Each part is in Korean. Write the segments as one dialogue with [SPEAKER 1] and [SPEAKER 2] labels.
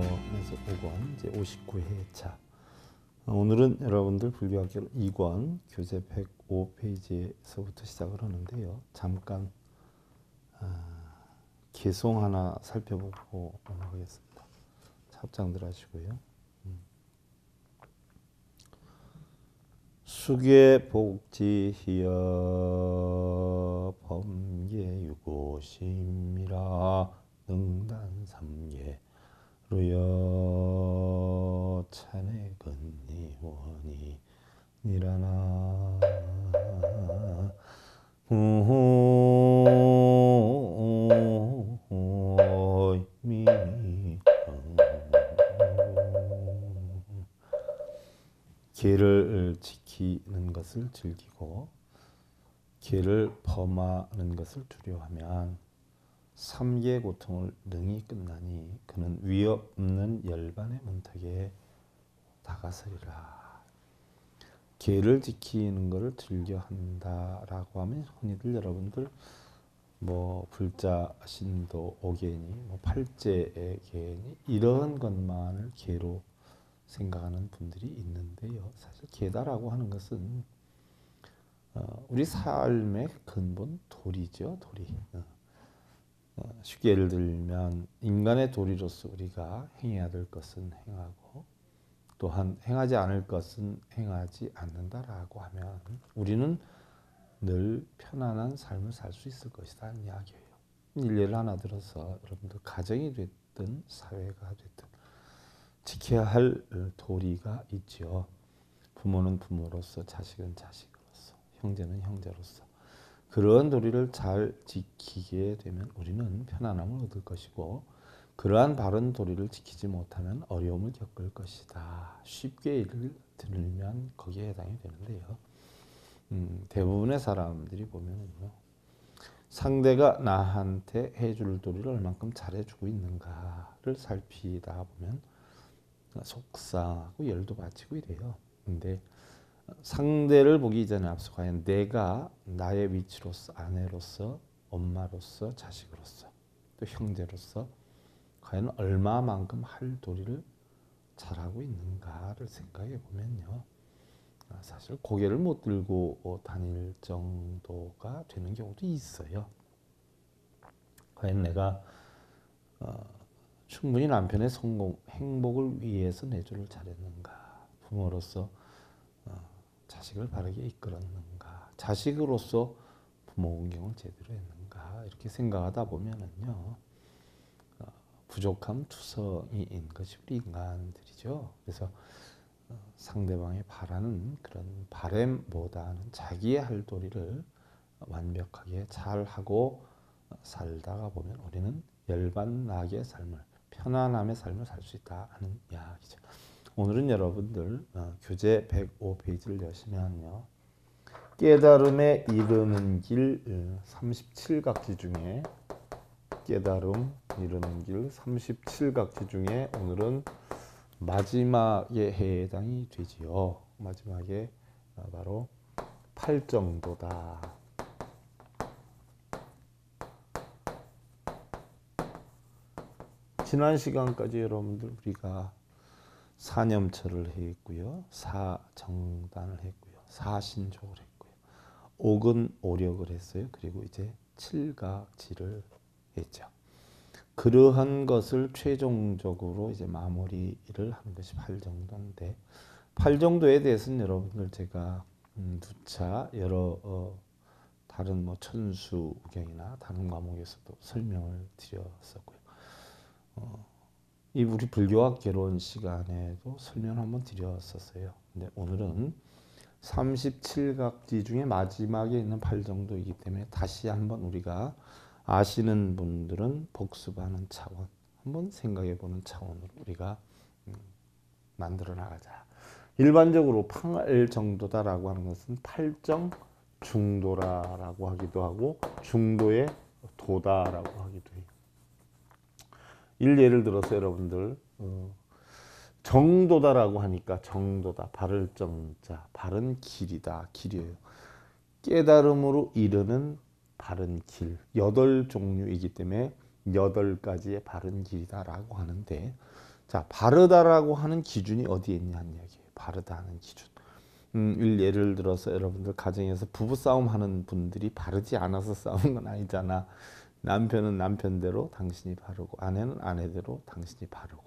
[SPEAKER 1] 5권에서 5권 이제 59회차 어, 오늘은 여러분들 불교학교 2권 교재 105페이지에서부터 시작을 하는데요 잠깐 아, 개송 하나 살펴보고 넘어가겠습니다 합장들 하시고요 음. 수계 복지히여 범계 유고심이라 능단 삼계 루여 찬핵은 니원이니라나 길을 지키는 것을 즐기고 길을 범하는 것을 두려워하면 삼계 고통을 능히 끝나니 그는 위협 없는 열반의 문턱에 다가서리라. 계를 지키는 것을 즐겨한다라고 하면 흔히들 여러분들 뭐 불자 신도 오개니 뭐 팔제의 개니 이런 것만을 개로 생각하는 분들이 있는데요. 사실 개다라고 하는 것은 어, 우리 삶의 근본 도리죠, 도리. 어. 어, 쉽게 예를 들면 인간의 도리로서 우리가 행해야 될 것은 행하고 또한 행하지 않을 것은 행하지 않는다라고 하면 우리는 늘 편안한 삶을 살 수 있을 것이다 는 이야기예요. 일를 하나 들어서 여러분들 가정이 됐든 사회가 됐든 지켜야 할 도리가 있지 부모는 부모로서, 자식은 자식으로서, 형제는 형제로서. 그러한 도리를 잘 지키게 되면 우리는 편안함을 얻을 것이고 그러한 바른 도리를 지키지 못하면 어려움을 겪을 것이다. 쉽게 이를 들면 거기에 해당이 되는데요. 음, 대부분의 사람들이 보면요. 상대가 나한테 해줄 도리를 얼만큼 잘해주고 있는가를 살피다 보면 속상하고 열도 바치고 이래요. 근데 상대를 보기 전에 앞서 과연 내가 나의 위치로서 아내로서 엄마로서 자식으로서 또 형제로서 과연 얼마만큼 할 도리를 잘하고 있는가를 생각해 보면요. 아, 사실 고개를 못 들고 어, 다닐 정도가 되는 경우도 있어요. 과연 내가 어, 충분히 남편의 성공, 행복을 위해서 내조를 잘했는가? 부모로서 자식을 바르게 이끌었는가 자식으로서 부모 공경을 제대로 했는가 이렇게 생각하다 보면은요 어, 부족함 투성이인 것이 우리 인간들이죠 그래서 어, 상대방의 바라는 그런 바램보다는 자기의 할 도리를 완벽하게 잘하고 어, 살다가 보면 우리는 열반나게 삶을 편안함의 삶을 살 수 있다 하는 이야기죠. 오늘은 여러분들 어, 교재 105페이지를 여시면요. 깨달음에 이르는 길 37각지 어, 중에 깨달음 이르는 길 37각지 중에 오늘은 마지막에 해당이 되지요. 마지막에 어, 바로 8정도다. 지난 시간까지 여러분들 우리가 사념철을 했고요. 사정단을 했고요. 사신족을 했고요. 옥은 오력을 했어요. 그리고 이제 칠각지를 했죠. 그러한 것을 최종적으로 이제 마무리를 한 것이 팔정도인데 팔정도에 대해서는 여러분들 제가 음, 두 차 여러 어, 다른 뭐 천수경이나 다른 과목에서도 설명을 드렸었고요. 어, 이 우리 불교학 개론 시간에도 설명 한번 드렸었어요. 근데 오늘은 37각지 중에 마지막에 있는 8정도이기 때문에 다시 한번 우리가 아시는 분들은 복습하는 차원, 한번 생각해 보는 차원으로 우리가 음, 만들어 나가자. 일반적으로 8 정도다라고 하는 것은 8정 중도라라고 하기도 하고 중도의 도다라고 하기도 해요. 일 예를 들어서 여러분들 어, 정도다라고 하니까 정도다 바를 정자 바른 길이다 길이에요 깨달음으로 이르는 바른 길 여덟 종류이기 때문에 여덟 가지의 바른 길이다라고 하는데 자 바르다라고 하는 기준이 어디에 있냐 는 얘기예요 바르다 는 기준 음, 예를 들어서 여러분들 가정에서 부부싸움 하는 분들이 바르지 않아서 싸우건 아니잖아 남편은 남편대로 당신이 바르고 아내는 아내대로 당신이 바르고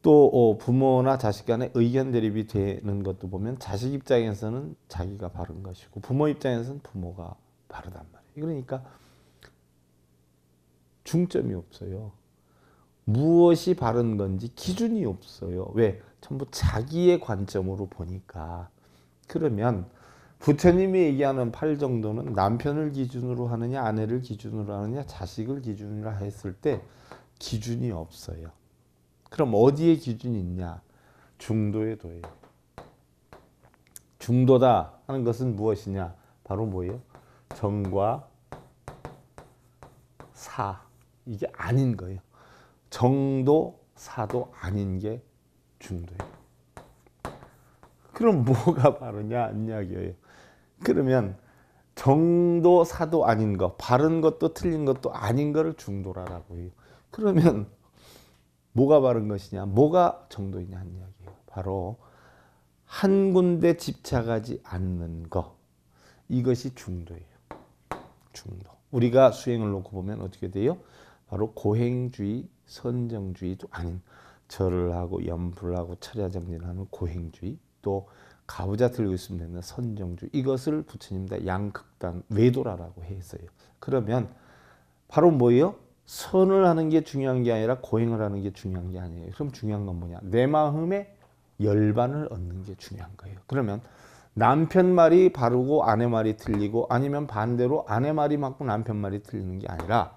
[SPEAKER 1] 또 어, 부모나 자식 간의 의견 대립이 되는 것도 보면 자식 입장에서는 자기가 바른 것이고 부모 입장에서는 부모가 바르단 말이에요. 그러니까 중점이 없어요. 무엇이 바른 건지 기준이 없어요. 왜? 전부 자기의 관점으로 보니까 그러면 부처님이 얘기하는 팔 정도는 남편을 기준으로 하느냐 아내를 기준으로 하느냐 자식을 기준으로 했을 때 기준이 없어요. 그럼 어디에 기준이 있냐? 중도의 도예 중도다 하는 것은 무엇이냐? 바로 뭐예요? 정과 사 이게 아닌 거예요. 정도 사도 아닌 게 중도예요. 그럼 뭐가 바르냐 안약이에요. 그러면 정도 사도 아닌 것, 바른 것도 틀린 것도 아닌 것을 중도라라고 해요. 그러면 뭐가 바른 것이냐, 뭐가 정도이냐 하는 이야기예요. 바로 한 군데 집착하지 않는 것. 이것이 중도예요. 중도. 우리가 수행을 놓고 보면 어떻게 돼요? 바로 고행주의, 선정주의도 아닌 절을 하고 염불 하고 철야정진하는 고행주의 또 가부좌 들고 있으면 되는 선정주 이것을 부처님다 양극단 외도라라고 했어요. 그러면 바로 뭐예요? 선을 하는 게 중요한 게 아니라 고행을 하는 게 중요한 게 아니에요. 그럼 중요한 건 뭐냐? 내 마음에 열반을 얻는 게 중요한 거예요. 그러면 남편 말이 바르고 아내 말이 틀리고 아니면 반대로 아내 말이 맞고 남편 말이 틀리는 게 아니라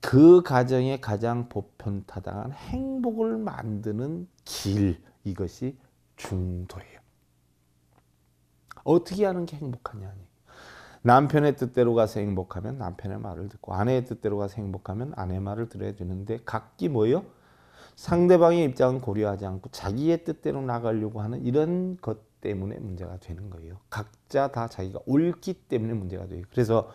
[SPEAKER 1] 그 가정에 가장 보편타당한 행복을 만드는 길 이것이 중도예요. 어떻게 하는 게행복하냐 남편의 뜻대로 가서 행복하면 남편의 말을 듣고 아내의 뜻대로 가서 행복하면 아내의 말을 들어야 되는데 각기 뭐요? 상대방의 입장은 고려하지 않고 자기의 뜻대로 나가려고 하는 이런 것 때문에 문제가 되는 거예요. 각자 다 자기가 옳기 때문에 문제가 돼요. 그래서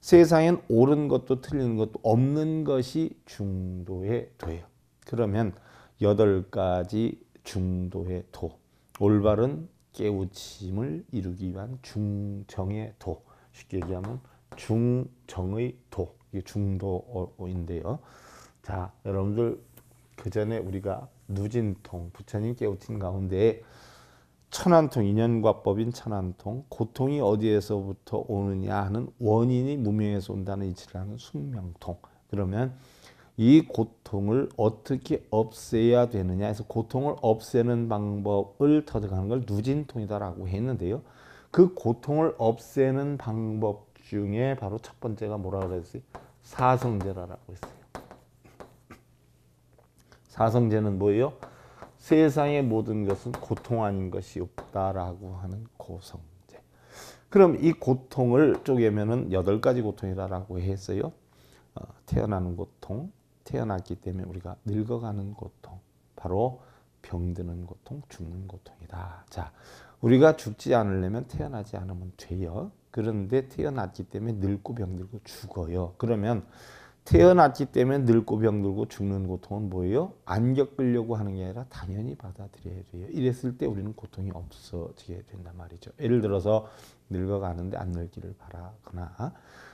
[SPEAKER 1] 세상엔 옳은 것도 틀리 것도 없는 것이 중도의 도예요. 그러면 여덟 가지 중도의 도. 올바른 깨우침을 이루기 위한 중정의 도 쉽게 얘기하면 중정의 도 이게 중도인데요자 여러분들 그 전에 우리가 누진통 부처님 깨우친 가운데 천안통 인연과 법인 천안통 고통이 어디에서부터 오느냐 하는 원인이 무명에서 온다는 이치를 는 숙명통 그러면 이 고통을 어떻게 없애야 되느냐 해서 고통을 없애는 방법을 터득하는 걸 누진통이다라고 했는데요. 그 고통을 없애는 방법 중에 바로 첫 번째가 뭐라고 그랬어요? 사성제라고 했어요. 사성제는 뭐예요? 세상의 모든 것은 고통 아닌 것이 없다라고 하는 고성제. 그럼 이 고통을 쪼개면은 여덟 가지 고통이다라고 했어요. 어, 태어나는 고통, 태어났기 때문에 우리가 늙어가는 고통, 바로 병드는 고통, 죽는 고통이다. 자, 우리가 죽지 않으려면 태어나지 않으면 돼요. 그런데 태어났기 때문에 늙고 병들고 죽어요. 그러면 태어났기 때문에 늙고 병들고 죽는 고통은 뭐예요? 안 겪으려고 하는 게 아니라 당연히 받아들여야 돼요. 이랬을 때 우리는 고통이 없어지게 된단 말이죠. 예를 들어서 늙어가는데 안 늙기를 바라거나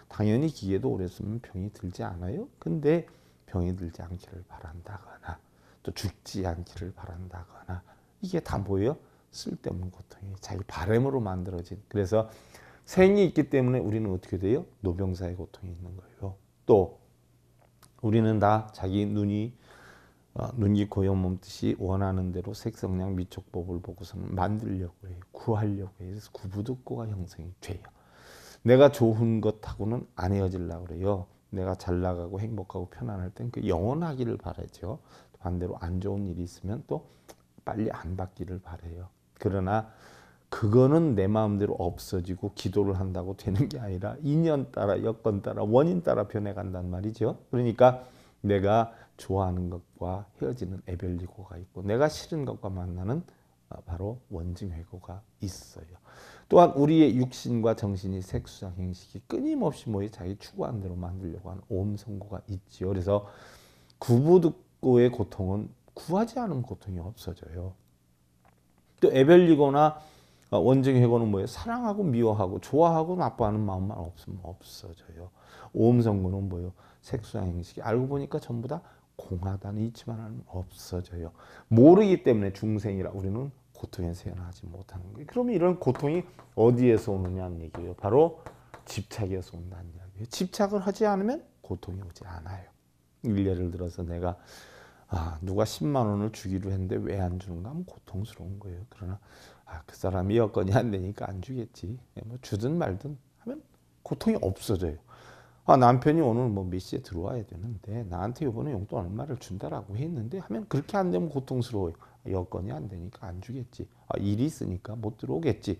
[SPEAKER 1] 당연히 기계도 오래 쓰면 병이 들지 않아요. 근데 병이 들지 않기를 바란다거나 또 죽지 않기를 바란다거나 이게 다 뭐예요? 쓸데없는 고통이 자기 바램으로 만들어진 그래서 생이 있기 때문에 우리는 어떻게 돼요? 노병사의 고통이 있는 거예요. 또 우리는 다 자기 눈이 어, 눈이 고염 몸뜻이 원하는 대로 색성량 미촉법을 보고서는 만들려고 해요. 구하려고 해요. 그래서 구부득고가 형성이 돼요. 내가 좋은 것하고는 안 헤어질라 그래요. 내가 잘 나가고 행복하고 편안할 땐 그 영원하기를 바라죠. 반대로 안 좋은 일이 있으면 또 빨리 안 받기를 바래요. 그러나 그거는 내 마음대로 없어지고 기도를 한다고 되는 게 아니라 인연 따라 여건 따라 원인 따라 변해간단 말이죠. 그러니까 내가 좋아하는 것과 헤어지는 애별리고가 있고 내가 싫은 것과 만나는 어, 바로 원증회고가 있어요. 또한 우리의 육신과 정신이 색수상 행식이 끊임없이 모여 자기 추구한 대로 만들려고 하는 옴성고가 있지요. 그래서 구부득고의 고통은 구하지 않은 고통이 없어져요. 또 에벨리거나 어, 원증회고는 뭐예요? 사랑하고 미워하고 좋아하고 나빠하는 마음만 없으면 없어져요. 오음성고는 뭐예요? 색수상 행식이 알고 보니까 전부 다 공하다는 이치만 은 없어져요. 모르기 때문에 중생이라 우리는 고통에서 연하지 못하는 거예요. 그러면 이런 고통이 어디에서 오느냐는 얘기예요. 바로 집착에서 온다는 이야기예요. 집착을 하지 않으면 고통이 오지 않아요. 예를 들어서 내가 아, 누가 10만 원을 주기로 했는데 왜 안 주는가 하면 고통스러운 거예요. 그러나 아, 그 사람이 여건이 안 되니까 안 주겠지. 예, 뭐 주든 말든 하면 고통이 없어져요. 아, 남편이 오늘 뭐몇 시에 들어와야 되는데 나한테 이번에 용돈 얼마를 준다라고 했는데 하면 그렇게 안 되면 고통스러워요. 여건이 안 되니까 안 주겠지. 아, 일이 있으니까 못 들어오겠지.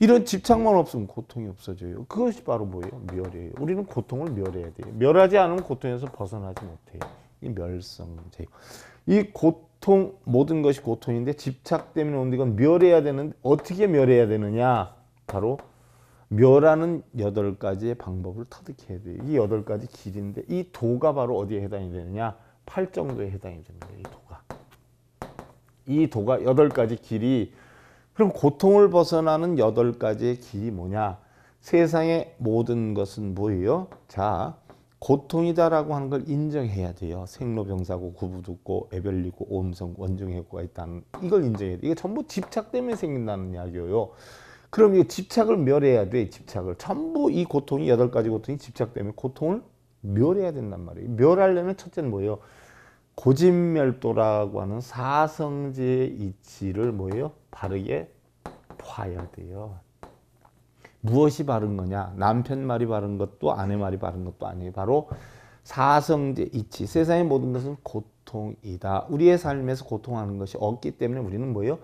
[SPEAKER 1] 이런 집착만 없으면 고통이 없어져요. 그것이 바로 뭐예요? 멸이에요. 우리는 고통을 멸해야 돼요. 멸하지 않으면 고통에서 벗어나지 못해요. 이 멸성제요. 이 고통 모든 것이 고통인데 집착 때문에 오는 건 멸해야 되는 어떻게 멸해야 되느냐? 바로 멸하는 여덟 가지의 방법을 터득해야 돼요. 이 여덟 가지 길인데 이 도가 바로 어디에 해당이 되느냐? 팔정도에 해당이 됩니다. 이 도가 여덟 가지 길이 그럼 고통을 벗어나는 여덟 가지의 길이 뭐냐? 세상의 모든 것은 뭐예요? 자, 고통이다라고 하는 걸 인정해야 돼요. 생로병사고 구부듣고 애별리고 오음성 원중해고가 있다는 이걸 인정해야 돼. 이게 전부 집착 때문에 생긴다는 이야기예요. 그럼 이 집착을 멸해야 돼. 집착을 전부 이 고통이 여덟 가지 고통이 집착 때문에 고통을 멸해야 된단 말이에요. 멸하려면 첫째는 뭐예요? 고진멸도라고 하는 사성지의 이치를 뭐예요? 바르게 봐야 돼요. 무엇이 바른 거냐? 남편 말이 바른 것도 아내 말이 바른 것도 아니에요. 바로 사성제 이치. 세상의 모든 것은 고통이다. 우리의 삶에서 고통하는 것이 없기 때문에 우리는 뭐예요?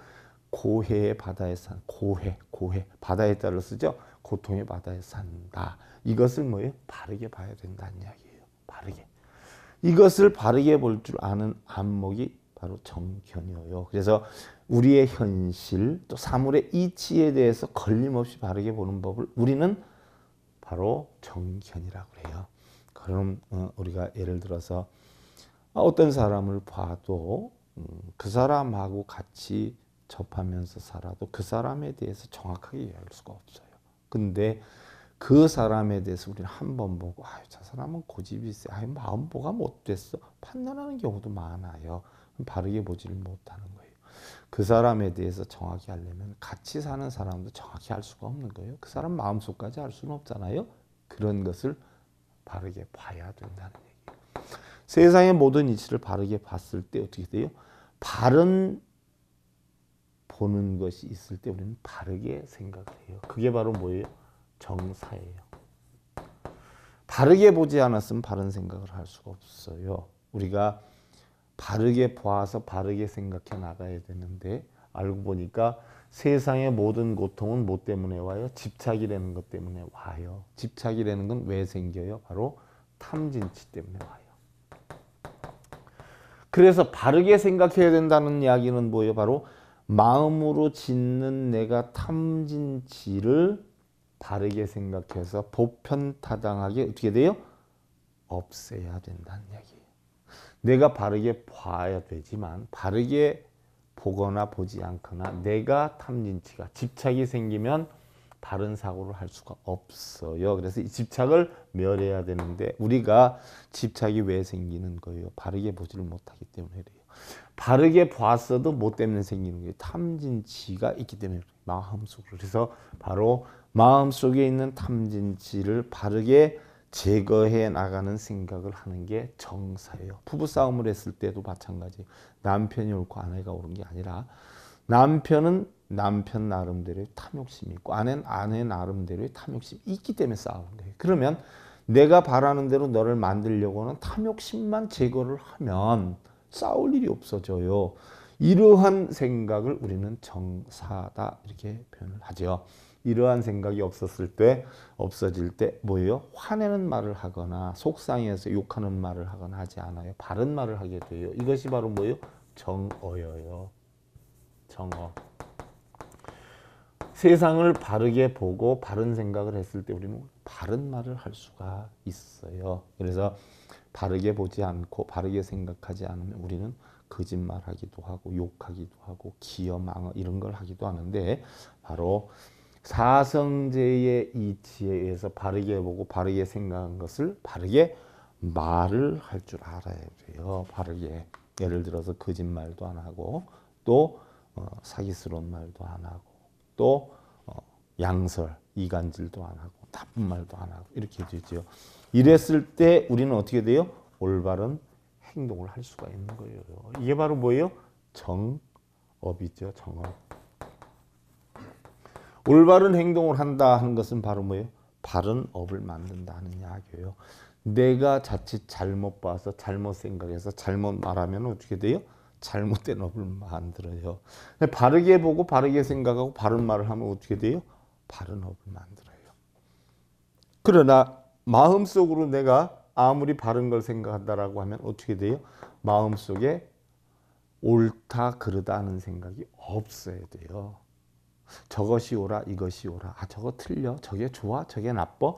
[SPEAKER 1] 고해의 바다에 산 고해, 고해. 바다에 따라 쓰죠. 고통의 바다에 산다. 이것을 뭐예요? 바르게 봐야 된다는 이야기예요. 바르게. 이것을 바르게 볼 줄 아는 안목이 바로 정견이에요. 그래서 우리의 현실 또 사물의 이치에 대해서 걸림없이 바르게 보는 법을 우리는 바로 정견이라고 해요. 그럼 어, 우리가 예를 들어서 아, 어떤 사람을 봐도 음, 그 사람하고 같이 접하면서 살아도 그 사람에 대해서 정확하게 이해할 수가 없어요. 근데 그 사람에 대해서 우리는 한 번 보고 아유 저 사람은 고집이 세, 아유 마음보가 못 됐어 판단하는 경우도 많아요. 바르게 보지를 못하는 거예요. 그 사람에 대해서 정확히 알려면 같이 사는 사람도 정확히 알 수가 없는 거예요. 그 사람 마음속까지 알 수는 없잖아요. 그런 것을 바르게 봐야 된다는 얘기예요. 세상의 모든 이치를 바르게 봤을 때 어떻게 돼요? 바른 보는 것이 있을 때 우리는 바르게 생각을 해요. 그게 바로 뭐예요? 정사예요. 바르게 보지 않았으면 바른 생각을 할 수가 없어요. 우리가 바르게 보아서 바르게 생각해 나가야 되는데 알고 보니까 세상의 모든 고통은 뭐 때문에 와요? 집착이라는 것 때문에 와요. 집착이라는 건 왜 생겨요? 바로 탐진치 때문에 와요. 그래서 바르게 생각해야 된다는 이야기는 뭐예요? 바로 마음으로 짓는 내가 탐진치를 바르게 생각해서 보편타당하게 어떻게 돼요? 없애야 된다는 얘기예요. 내가 바르게 봐야 되지만 바르게 보거나 보지 않거나 내가 탐진치가 집착이 생기면 바른 사고를 할 수가 없어요. 그래서 이 집착을 멸해야 되는데 우리가 집착이 왜 생기는 거예요? 바르게 보지를 못하기 때문에 그래요. 바르게 봤어도 뭐 때문에 생기는 거예요? 탐진치가 있기 때문에 마음속으로 그래서 바로 마음속에 있는 탐진치를 바르게 제거해 나가는 생각을 하는 게 정사예요. 부부싸움을 했을 때도 마찬가지. 남편이 옳고 아내가 옳은 게 아니라 남편은 남편 나름대로의 탐욕심이 있고 아내는 아내 나름대로의 탐욕심이 있기 때문에 싸우는 거예요. 그러면 내가 바라는 대로 너를 만들려고 하는 탐욕심만 제거를 하면 싸울 일이 없어져요. 이러한 생각을 우리는 정사다 이렇게 표현을 하죠. 이러한 생각이 없었을 때 없어질 때 뭐예요? 화내는 말을 하거나 속상해서 욕하는 말을 하거나 하지 않아요. 바른 말을 하게 돼요. 이것이 바로 뭐예요? 정어예요. 정어. 세상을 바르게 보고 바른 생각을 했을 때 우리는 바른 말을 할 수가 있어요. 그래서 바르게 보지 않고 바르게 생각하지 않으면 우리는 거짓말하기도 하고 욕하기도 하고 기어망어 이런 걸 하기도 하는데 바로 사성제의 이치에 의해서 바르게 보고 바르게 생각한 것을 바르게 말을 할 줄 알아야 돼요. 바르게. 예를 들어서 거짓말도 안 하고 또 어, 사기스러운 말도 안 하고 또 어, 양설, 이간질도 안 하고 나쁜 말도 안 하고 이렇게 되죠. 이랬을 때 우리는 어떻게 돼요? 올바른 행동을 할 수가 있는 거예요. 이게 바로 뭐예요? 정업이죠. 정업. 올바른 행동을 한다 하는 것은 바로 뭐예요? 바른 업을 만든다는 이야기예요. 내가 자칫 잘못 봐서 잘못 생각해서 잘못 말하면 어떻게 돼요? 잘못된 업을 만들어요. 바르게 보고 바르게 생각하고 바른 말을 하면 어떻게 돼요? 바른 업을 만들어요. 그러나 마음속으로 내가 아무리 바른 걸 생각한다라고 하면 어떻게 돼요? 마음속에 옳다 그르다 하는 생각이 없어야 돼요. 저것이 오라 이것이 오라 아 저거 틀려 저게 좋아 저게 나빠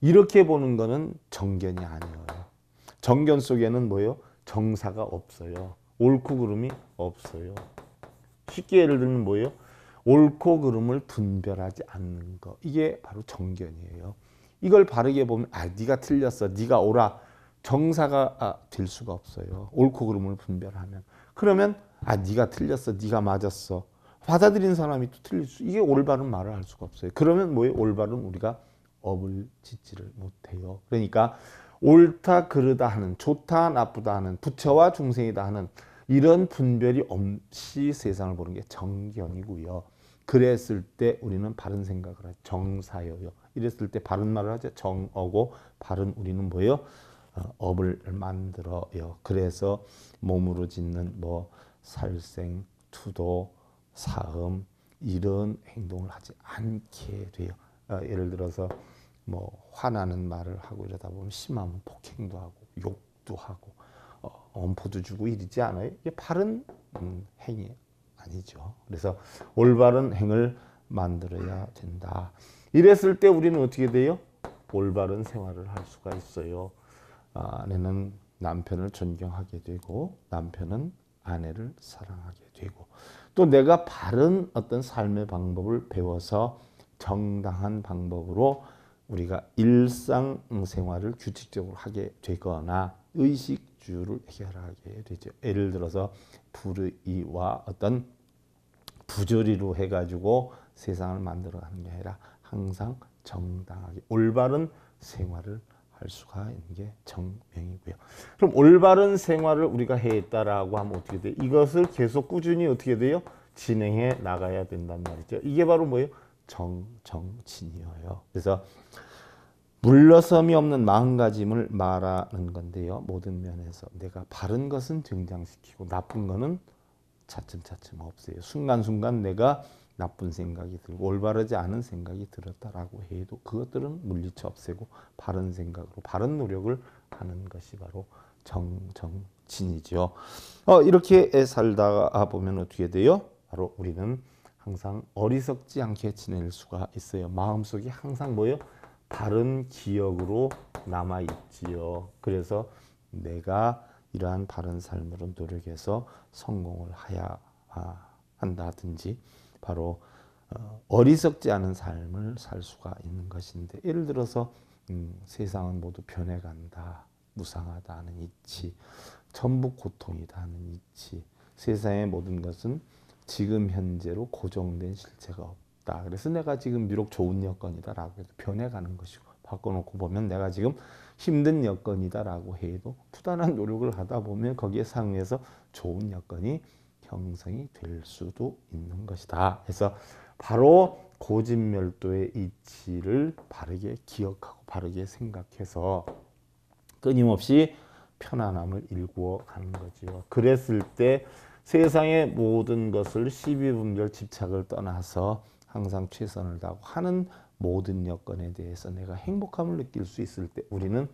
[SPEAKER 1] 이렇게 보는 거는 정견이 아니에요 정견 속에는 뭐요 정사가 없어요 옳고 그름이 없어요 쉽게 예를 들면 뭐요 옳고 그름을 분별하지 않는 거 이게 바로 정견이에요 이걸 바르게 보면 아 네가 틀렸어 네가 오라 정사가 아, 될 수가 없어요 옳고 그름을 분별하면 그러면 아 네가 틀렸어 네가 맞았어 받아들인 사람이 또 틀릴 수 이게 올바른 말을 할 수가 없어요. 그러면 뭐예요? 올바른 우리가 업을 짓지를 못해요. 그러니까 옳다 그르다 하는 좋다 나쁘다 하는 부처와 중생이다 하는 이런 분별이 없이 세상을 보는 게 정견이고요. 그랬을 때 우리는 바른 생각을 하죠. 정사여요. 이랬을 때 바른 말을 하죠. 정어고 바른 우리는 뭐예요? 어, 업을 만들어요. 그래서 몸으로 짓는 뭐 살생, 투도, 사음 이런 행동을 하지 않게 돼요. 어, 예를 들어서 뭐 화나는 말을 하고 이러다 보면 심하면 폭행도 하고 욕도 하고 어, 엄포도 주고 이러지 않아요. 이게 바른 음, 행위 아니죠. 그래서 올바른 행을 만들어야 된다. 이랬을 때 우리는 어떻게 돼요? 올바른 생활을 할 수가 있어요. 아, 아내는 남편을 존경하게 되고 남편은 아내를 사랑하게 되고 또 내가 바른 어떤 삶의 방법을 배워서 정당한 방법으로 우리가 일상생활을 규칙적으로 하게 되거나 의식주를 해결하게 되죠. 예를 들어서 불의와 어떤 부조리로 해가지고 세상을 만들어가는 게 아니라 항상 정당하게 올바른 생활을 할 수가 있는 게 정명이고요. 그럼 올바른 생활을 우리가 해있다라고 하면 어떻게 돼요? 이것을 계속 꾸준히 어떻게 돼요? 진행해 나가야 된단 말이죠. 이게 바로 뭐예요? 정, 정진이에요. 그래서 물러섬이 없는 마음가짐을 말하는 건데요. 모든 면에서 내가 바른 것은 등장시키고 나쁜 거는 차츰차츰 없어요. 순간순간 내가 나쁜 생각이 들고 올바르지 않은 생각이 들었다라고 해도 그것들은 물리쳐 없애고 바른 생각으로 바른 노력을 하는 것이 바로 정정진이죠. 어, 이렇게 살다 보면 어떻게 돼요? 바로 우리는 항상 어리석지 않게 지낼 수가 있어요. 마음속이 항상 뭐요? 바른 기억으로 남아 있지요. 그래서 내가 이러한 바른 삶으로 노력해서 성공을 해야 아, 한다든지 바로 어, 어리석지 않은 삶을 살 수가 있는 것인데 예를 들어서 음, 세상은 모두 변해간다 무상하다는 이치 전부 고통이다는 하 이치 세상의 모든 것은 지금 현재로 고정된 실체가 없다 그래서 내가 지금 비록 좋은 여건이다 라고 해도 변해가는 것이고 바꿔놓고 보면 내가 지금 힘든 여건이다 라고 해도 부단한 노력을 하다 보면 거기에 상응해서 좋은 여건이 형성이 될 수도 있는 것이다. 그래서 바로 고진멸도의 이치를 바르게 기억하고 바르게 생각해서 끊임없이 편안함을 일구어 가는 거지 그랬을 때 세상의 모든 것을 시비분별 집착을 떠나서 항상 최선을 다하고 하는 모든 여건에 대해서 내가 행복함을 느낄 수 있을 때 우리는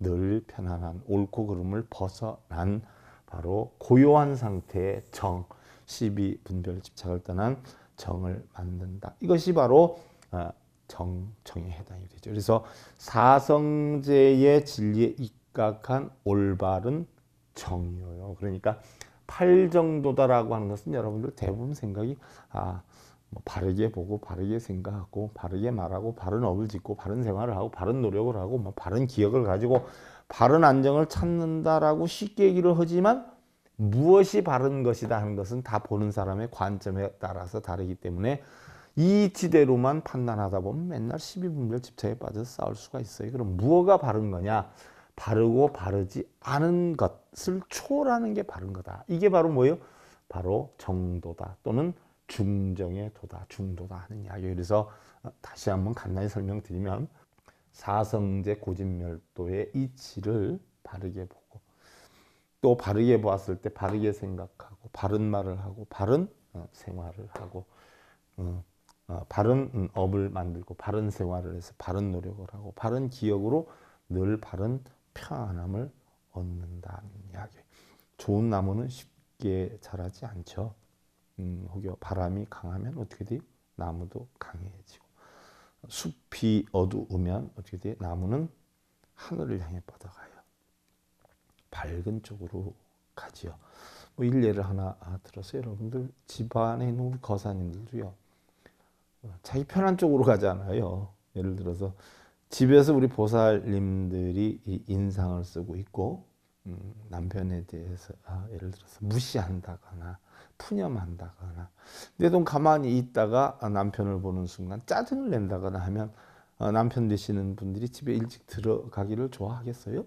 [SPEAKER 1] 늘 편안한 옳고 그름을 벗어난 바로 고요한 상태의 정, 12분별 집착을 떠난 정을 만든다. 이것이 바로 어, 정, 정에 해당이 되죠. 그래서 사성제의 진리에 입각한 올바른 정이에요. 그러니까 팔 정도다라고 하는 것은 여러분들 대부분 생각이 아, 뭐 바르게 보고 바르게 생각하고 바르게 말하고 바른 업을 짓고 바른 생활을 하고 바른 노력을 하고 뭐 바른 기억을 가지고 바른 안정을 찾는다라고 쉽게 얘기를 하지만 무엇이 바른 것이다 하는 것은 다 보는 사람의 관점에 따라서 다르기 때문에 이지대로만 판단하다 보면 맨날 시비분별 집착에 빠져 싸울 수가 있어요. 그럼 무엇가 바른 거냐? 바르고 바르지 않은 것을 초월하는 게 바른 거다. 이게 바로 뭐예요? 바로 정도다 또는 중정의 도다, 중도다 하는 이야기. 그래서 다시 한번 간단히 설명드리면 사성제 고진멸도의 이치를 바르게 보고 또 바르게 보았을 때 바르게 생각하고 바른 말을 하고 바른 어, 생활을 하고 어, 어, 바른 음, 업을 만들고 바른 생활을 해서 바른 노력을 하고 바른 기억으로 늘 바른 편안함을 얻는다는 이야기. 좋은 나무는 쉽게 자라지 않죠. 음, 혹여 바람이 강하면 어떻게 돼? 나무도 강해지고. 숲이 어두우면 어떻게 돼? 나무는 하늘을 향해 뻗어가요. 밝은 쪽으로 가지요. 뭐 일례를 하나 들어서 여러분들 집안에 있는 거사님들도요. 어, 자기 편한 쪽으로 가잖아요. 예를 들어서 집에서 우리 보살님들이 인상을 쓰고 있고 음, 남편에 대해서 아, 예를 들어서 무시한다거나 푸념한다거나 내 돈 가만히 있다가 남편을 보는 순간 짜증을 낸다거나 하면 어, 남편 되시는 분들이 집에 일찍 들어가기를 좋아하겠어요?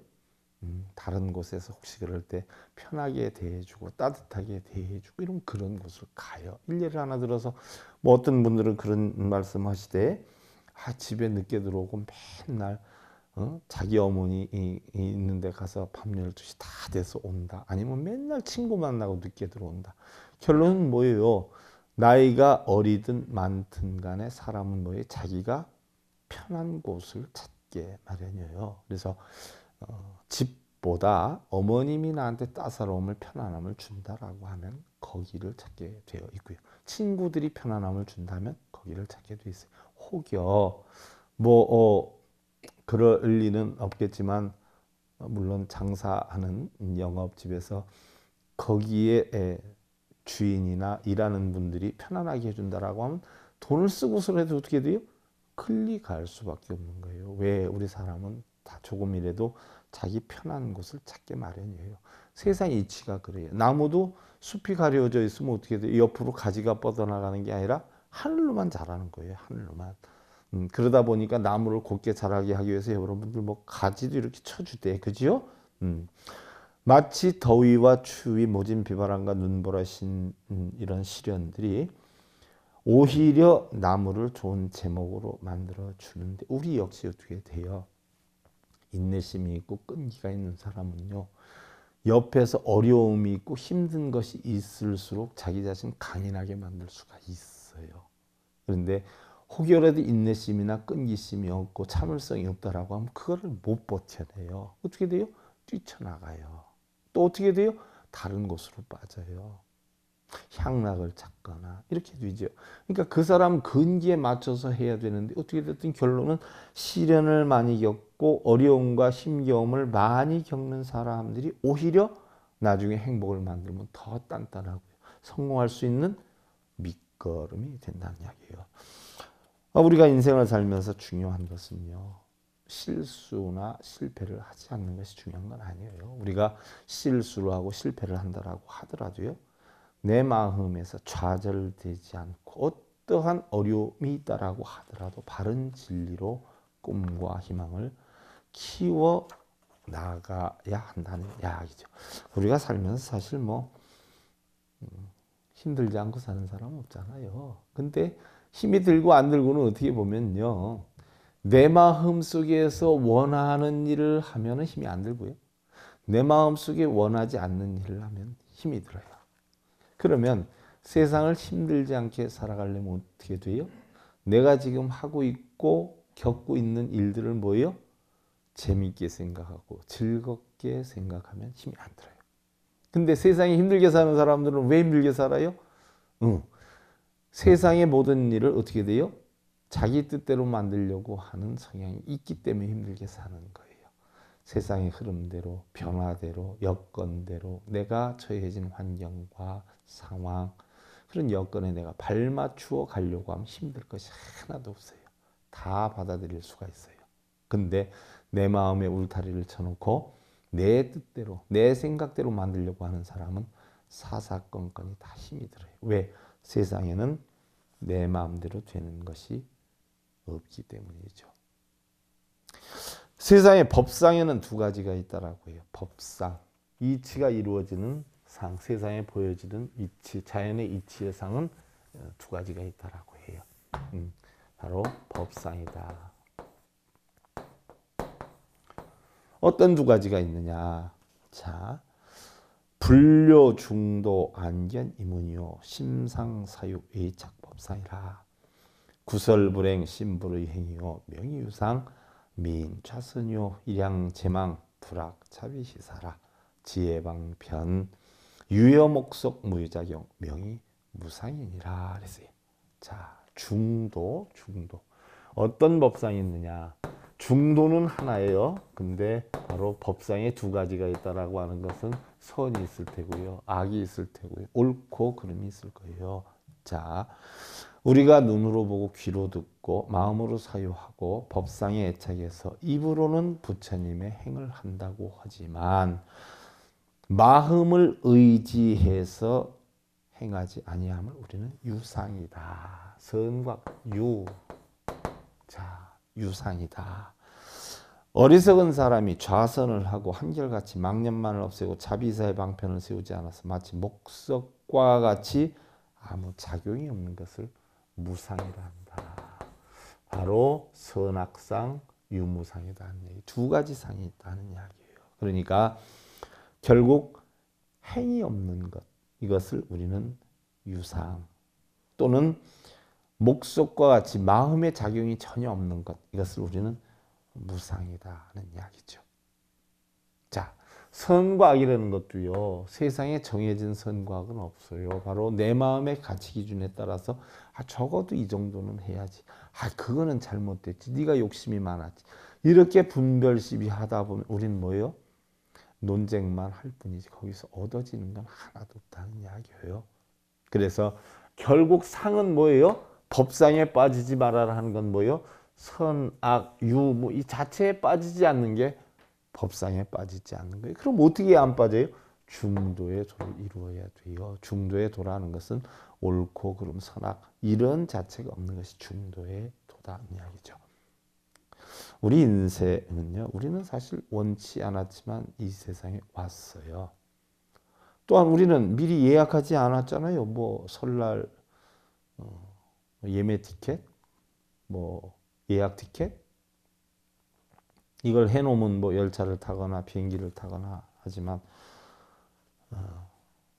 [SPEAKER 1] 음, 다른 곳에서 혹시 그럴 때 편하게 대해주고 따뜻하게 대해주고 이런 그런 곳을 가요. 일례를 하나 들어서 뭐 어떤 분들은 그런 말씀하시되 아, 집에 늦게 들어오고 맨날 어? 자기 어머니 있는데 가서 밤 12시 다 돼서 온다. 아니면 맨날 친구 만나고 늦게 들어온다. 결론은 뭐예요? 나이가 어리든 많든 간에 사람은 뭐예 자기가 편한 곳을 찾게 마련이에요. 그래서 어, 집보다 어머님이 나한테 따사로움을 편안함을 준다라고 하면 거기를 찾게 되어 있고요. 친구들이 편안함을 준다면 거기를 찾게 돼 있어요. 혹여 뭐 어, 그럴 리는 없겠지만 물론 장사하는 영업집에서 거기에 에, 주인이나 일하는 분들이 편안하게 해준다라고 하면 돈을 쓰고서 라도 어떻게 돼요? 클릭할 수밖에 없는 거예요. 왜 우리 사람은 다 조금이라도 자기 편한 곳을 찾게 마련이에요. 세상 이치가 그래요. 나무도 숲이 가려져 있으면 어떻게 돼요? 옆으로 가지가 뻗어나가는 게 아니라 하늘로만 자라는 거예요. 하늘로만. 음, 그러다 보니까 나무를 곱게 자라게 하기 위해서 여러분들 뭐 가지도 이렇게 쳐주대. 그지 음. 마치 더위와 추위, 모진 비바람과 눈보라신 음, 이런 시련들이 오히려 나무를 좋은 제목으로 만들어 주는데 우리 역시 어떻게 돼요? 인내심이 있고 끈기가 있는 사람은요. 옆에서 어려움이 있고 힘든 것이 있을수록 자기 자신 강인하게 만들 수가 있어요. 그런데 혹여라도 인내심이나 끈기심이 없고 참을성이 없다라고 하면 그거를 못 버텨내요. 어떻게 돼요? 뛰쳐나가요. 또 어떻게 돼요? 다른 곳으로 빠져요. 향락을 찾거나 이렇게 되죠. 그러니까 그 사람 근기에 맞춰서 해야 되는데 어떻게 됐든 결론은 시련을 많이 겪고 어려움과 힘겨을 많이 겪는 사람들이 오히려 나중에 행복을 만들면 더단단하고 성공할 수 있는 밑거름이 된다는 이야기예요. 아, 우리가 인생을 살면서 중요한 것은요. 실수나 실패를 하지 않는 것이 중요한 건 아니에요. 우리가 실수를 하고 실패를 한다라고 하더라도요. 내 마음에서 좌절되지 않고 어떠한 어려움이 있다라고 하더라도 바른 진리로 꿈과 희망을 키워 나가야 한다는 이야기죠. 우리가 살면서 사실 뭐 음, 힘들지 않고 사는 사람 없잖아요. 근데 힘이 들고 안 들고는 어떻게 보면요. 내 마음 속에서 원하는 일을 하면 힘이 안 들고요. 내 마음 속에 원하지 않는 일을 하면 힘이 들어요. 그러면 세상을 힘들지 않게 살아가려면 어떻게 돼요? 내가 지금 하고 있고 겪고 있는 일들을 뭐예요? 재미있게 생각하고 즐겁게 생각하면 힘이 안 들어요. 근데 세상이 힘들게 사는 사람들은 왜 힘들게 살아요? 응. 세상의 모든 일을 어떻게 돼요? 자기 뜻대로 만들려고 하는 성향이 있기 때문에 힘들게 사는 거예요. 세상의 흐름대로, 변화대로, 여건대로 내가 처해진 환경과 상황, 그런 여건에 내가 발맞추어 가려고 하면 힘들 것이 하나도 없어요. 다 받아들일 수가 있어요. 근데 내 마음에 울타리를 쳐놓고 내 뜻대로, 내 생각대로 만들려고 하는 사람은 사사건건이 다 힘이 들어요. 왜? 세상에는 내 마음대로 되는 것이 없기 때문이죠. 세상에 법상에는 두 가지가 있다라고 해요. 법상. 이치가 이루어지는 상, 세상에 보여지는 이치, 자연의 이치의 상은 어, 두 가지가 있다라고 해요. 음, 바로 법상이다. 어떤 두 가지가 있느냐? 자, 불료 중도 안견 이문요 심상사유 의착법상이라. 구설불행 신부의 행위요 명의유상 미인 차선요 일양재망 불악 차비시사라 지혜방편 유여목석 무유작용 명의 무상이니라 그랬어요. 자 중도 중도 어떤 법상이 있느냐 중도는 하나예요. 근데 바로 법상에 두 가지가 있다라고 하는 것은 선이 있을 테고요. 악이 있을 테고요. 옳고 그름이 있을 거예요. 자, 우리가 눈으로 보고 귀로 듣고 마음으로 사유하고 법상의애착에서 입으로는 부처님의 행을 한다고 하지만 마음을 의지해서 행하지 아니함을 우리는 유상이다. 선과 유. 자, 유상이다. 어리석은 사람이 좌선을 하고 한결같이 망념만을 없애고 자비사의 방편을 세우지 않아서 마치 목석과 같이 아무 작용이 없는 것을 무상이란다. 바로 선악상 유무상이라는 얘기. 두 가지 상이 있다는 이야기예요. 그러니까 결국 행이 없는 것 이것을 우리는 유상 또는 목속과 같이 마음의 작용이 전혀 없는 것 이것을 우리는 무상이다 는 이야기죠. 자, 선과 악이라는 것도요. 세상에 정해진 선과 악은 없어요. 바로 내 마음의 가치 기준에 따라서 아 적어도 이 정도는 해야지. 아 그거는 잘못됐지. 네가 욕심이 많았지. 이렇게 분별 시비 하다 보면 우리 뭐예요? 논쟁만 할 뿐이지 거기서 얻어지는 건 하나도 없다는 이야기예요. 그래서 결국 상은 뭐예요? 법상에 빠지지 말아라 하는 건 뭐예요? 선악 유무 뭐 이 자체에 빠지지 않는 게 법상에 빠지지 않는 거예요. 그럼 어떻게 안 빠져요? 중도에 이루어야 돼요. 중도에 도라는 것은 옳고 그름 선악 이런 자체가 없는 것이 중도의 도다 이야기죠. 우리 인생은요. 우리는 사실 원치 않았지만 이 세상에 왔어요. 또한 우리는 미리 예약하지 않았잖아요. 뭐 설날 어, 뭐 예매 티켓, 뭐 예약 티켓 이걸 해놓으면 뭐 열차를 타거나 비행기를 타거나 하지만 어,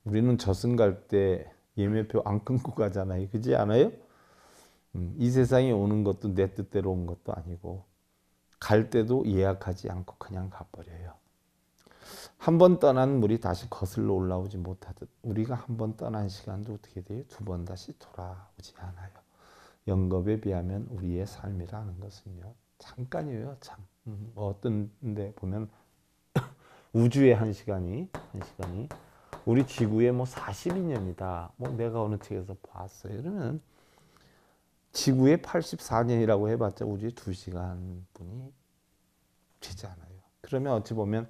[SPEAKER 1] 우리는 저승 갈때 예매표 안 끊고 가잖아요. 그지 않아요? 음, 이 세상에 오는 것도 내 뜻대로 온 것도 아니고 갈 때도 예약하지 않고 그냥 가버려요. 한 번 떠난 물이 다시 거슬러 올라오지 못하듯 우리가 한 번 떠난 시간도 어떻게 돼요? 두 번 다시 돌아오지 않아요. 영겁에 비하면 우리의 삶이라는 것은요. 잠깐이에요. 참. 음, 어떤 데 보면 우주의 한 시간이 한 시간이 우리 지구에 뭐 42년이다. 뭐 내가 어느 책에서 봤어요. 이러면 지구에 84년이라고 해봤자 우주의 2시간 분이 되지 않아요. 그러면 어찌 보면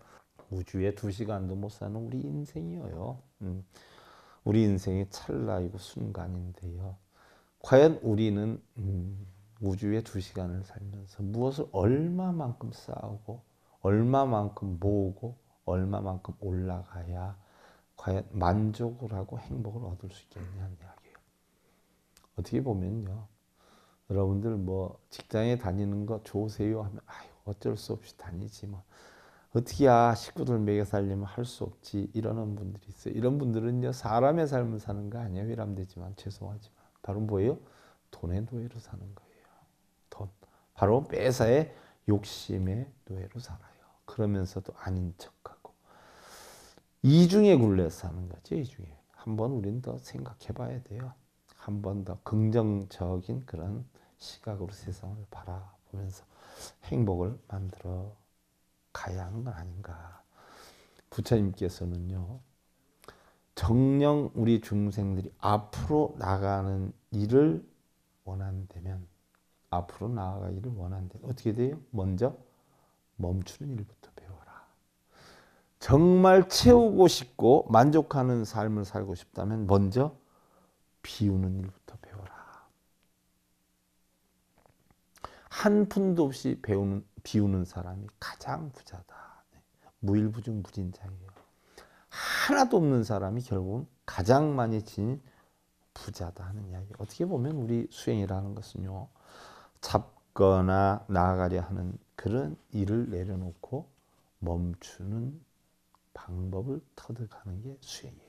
[SPEAKER 1] 우주에 2시간도 못 사는 우리 인생이에요. 음, 우리 인생의 찰나이고 순간인데요. 과연 우리는 음, 우주의 2시간을 살면서 무엇을 얼마만큼 쌓고 얼마만큼 모으고 얼마만큼 올라가야 과연 만족을 하고 행복을 얻을 수 있겠냐는 이야기예요. 어떻게 보면요. 여러분들 뭐 직장에 다니는 거 좋으세요 하면 아유 어쩔 수 없이 다니지 뭐 어떻게야 아, 식구들 먹여 살려면 할 수 없지 이러는 분들이 있어요. 이런 분들은요 사람의 삶을 사는 거 아니에요 위람되지만 죄송하지만 바로 뭐예요? 돈의 노예로 사는 거예요. 돈 바로 매사에 욕심의 노예로 살아요. 그러면서도 아닌 척하고 이중에 굴려서 사는 거죠. 이중에. 한 번 우린 더 생각해 봐야 돼요. 한 번 더 긍정적인 그런 시각으로 세상을 바라보면서 행복을 만들어 가야 하는 건 아닌가. 부처님께서는요. 정령 우리 중생들이 앞으로 나가는 일을 원한다면 앞으로 나아가기를 원한다면 어떻게 돼요? 먼저 멈추는 일부터 정말 채우고 싶고 만족하는 삶을 살고 싶다면 먼저 비우는 일부터 배워라. 한 푼도 없이 배우는, 비우는 사람이 가장 부자다. 네. 무일부중 무진장이에요. 하나도 없는 사람이 결국 가장 많이 지닌 부자다 하는 이야기. 어떻게 보면 우리 수행이라는 것은요. 잡거나 나아가려 하는 그런 일을 내려놓고 멈추는 방법을 터득하는 게 수행이에요.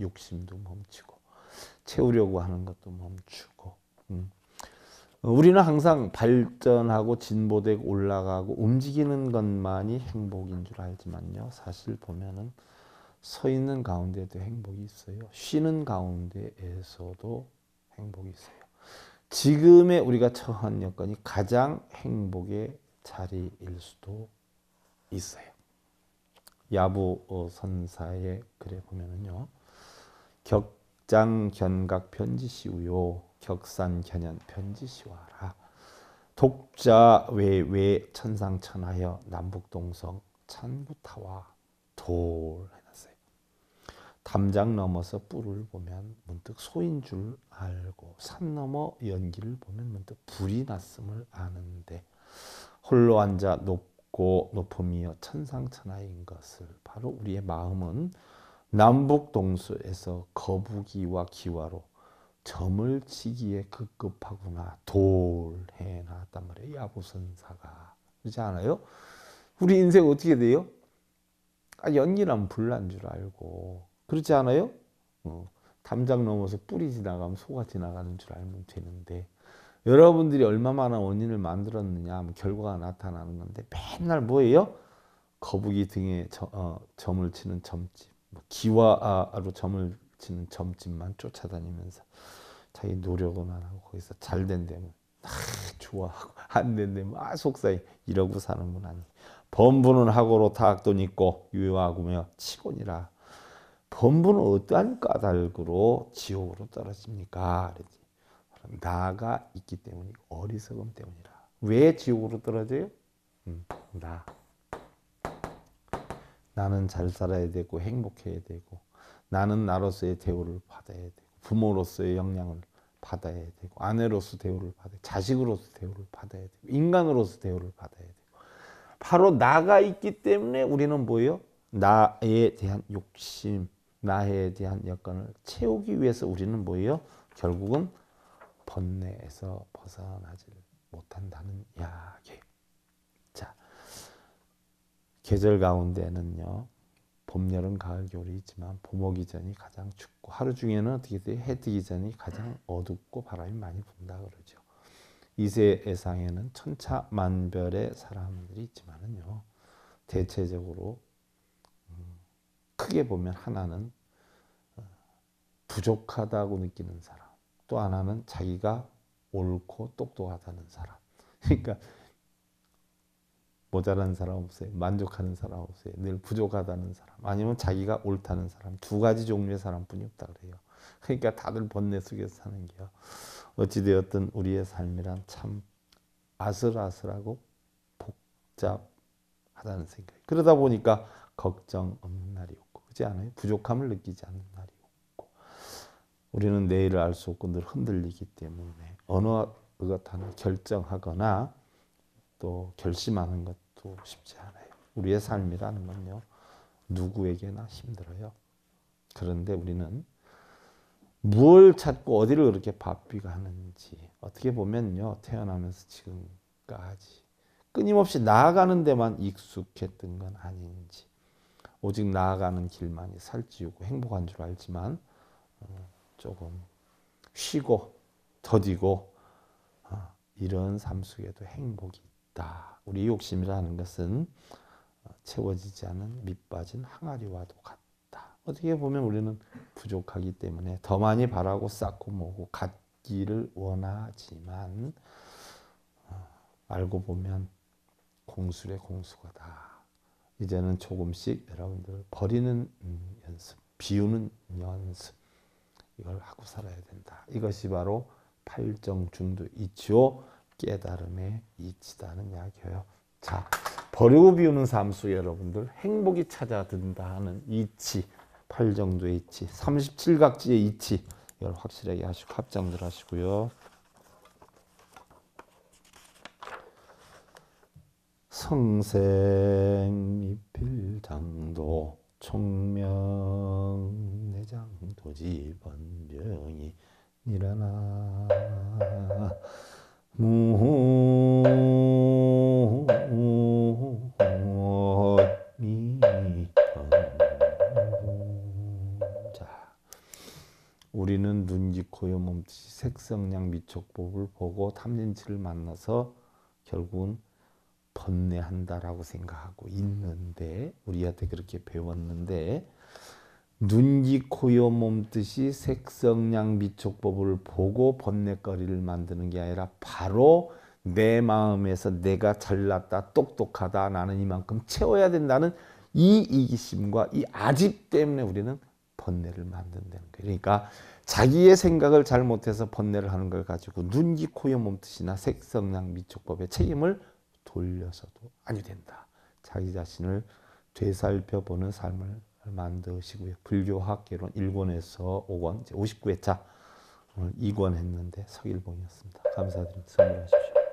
[SPEAKER 1] 욕심도 멈추고 채우려고 하는 것도 멈추고 음. 어, 우리는 항상 발전하고 진보되고 올라가고 움직이는 것만이 행복인 줄 알지만요. 사실 보면은 서 있는 가운데도 행복이 있어요. 쉬는 가운데에서도 행복이 있어요. 지금의 우리가 처한 여건이 가장 행복의 자리일 수도 있어요. 야부 선사의 글에 보면은요. 격장 견각 편지시우요. 격산 견현 편지시와라. 독자 외외 천상천하여 남북동성 찬부타와 돌 해놨어요. 담장 넘어서 뿔을 보면 문득 소인 줄 알고 산 넘어 연기를 보면 문득 불이 났음을 아는데 홀로 앉아 높 높고 높음이여 천상천하인 것을 바로 우리의 마음은 남북 동수에서 거북이와 기와로 점을 치기에 급급하구나 돌해놨단 말이에요 야부선사가 그렇지 않아요? 우리 인생 어떻게 돼요? 아, 연기란 불난 줄 알고 그렇지 않아요? 어, 담장 넘어서 뿌리 지나가면 소가 지나가는 줄 알면 되는데 여러분들이 얼마만한 원인을 만들었느냐 하면 결과가 나타나는 건데 맨날 뭐예요? 거북이 등에 저, 어, 점을 치는 점집, 뭐 기와로 점을 치는 점집만 쫓아다니면서 자기 노력은 하고 거기서 잘 된다면 아, 좋아하고 안 된다면 뭐, 아 속상해 이러고 사는 건아 범부는 하고로 타악돈 있고 유효하구며 치곤이라. 범부는 어떠한 까닭으로 지옥으로 떨어집니까? 그랬지. 나가 있기 때문이 어리석음 때문이라. 왜 지옥으로 떨어져요? 음, 나. 나는 잘 살아야 되고 행복해야 되고 나는 나로서의 대우를 받아야 되고 부모로서의 영향을 받아야 되고 아내로서 대우를 받아야 되고 자식으로서 대우를 받아야 되고 인간으로서 대우를 받아야 되고 바로 나가 있기 때문에 우리는 뭐예요? 나에 대한 욕심, 나에 대한 여건을 채우기 위해서 우리는 뭐예요? 결국은 번뇌에서 벗어나질 못한다는 이야기. 자, 계절 가운데는요. 봄, 여름, 가을, 겨울이 있지만 봄 오기 전이 가장 춥고 하루 중에는 어떻게 돼해 뜨기 전이 가장 어둡고 바람이 많이 분다 그러죠. 이세상에는 천차만별의 사람들이 있지만은요. 대체적으로 음, 크게 보면 하나는 어, 부족하다고 느끼는 사람 또 하나는 자기가 옳고 똑똑하다는 사람. 그러니까 모자란 사람 없어요. 만족하는 사람 없어요. 늘 부족하다는 사람. 아니면 자기가 옳다는 사람. 두 가지 종류의 사람뿐이 없다 그래요. 그러니까 다들 번뇌 속에서 사는 게요. 어찌되었든 우리의 삶이란 참 아슬아슬하고 복잡하다는 생각이 그러다 보니까 걱정 없는 날이 없고 그지 렇 않아요? 부족함을 느끼지 않는 날이 우리는 내일을 알 수 없고 늘 흔들리기 때문에 언어가 단어 결정하거나 또 결심하는 것도 쉽지 않아요. 우리의 삶이라는 건요. 누구에게나 힘들어요. 그런데 우리는 무엇 찾고 어디를 그렇게 바삐가 는지 어떻게 보면요. 태어나면서 지금까지 끊임없이 나아가는 데만 익숙했던 건 아닌지 오직 나아가는 길만이 살찌우고 행복한 줄 알지만 어, 조금 쉬고 더디고 아, 이런 삶 속에도 행복이 있다. 우리 욕심이라는 것은 어, 채워지지 않은 밑빠진 항아리와도 같다. 어떻게 보면 우리는 부족하기 때문에 더 많이 바라고 쌓고 모으고 갖기를 원하지만 어, 알고 보면 공수의 공수가다. 이제는 조금씩 여러분들 버리는 음, 연습, 비우는 연습. 이걸 하고 살아야 된다. 이것이 바로 팔정중도 이치요 깨달음의 이치다는 이야기예요. 자, 버리고 비우는 삶수 여러분들 행복이 찾아든다 하는 이치, 팔정도의 이치, 37각지의 이치 이걸 확실하게 하시고 합장들 하시고요. 성생미필장도 총명 내장 도지 번병이 일어나 무자 우리는 눈기 코여 몸짓 색성량 미촉법을 보고 탐진치를 만나서 결국은 번뇌한다라고 생각하고 있는데 우리한테 그렇게 배웠는데 눈기 코요 몸뜻이 색성량 비촉법을 보고 번뇌거리를 만드는 게 아니라 바로 내 마음에서 내가 잘났다 똑똑하다 나는 이만큼 채워야 된다는 이 이기심과 이 아집 때문에 우리는 번뇌를 만든다는 거예요. 그러니까 자기의 생각을 잘못해서 번뇌를 하는 걸 가지고 눈, 기, 코의 몸뜻이나 색성량 미촉법의 책임을 돌려서도 아니 된다. 자기 자신을 되살펴보는 삶을 만드시고요. 불교학개론 1권에서 5권, 59회차 오늘 2권 했는데 서일봉이었습니다. 감사드립니다. 선물하십시오.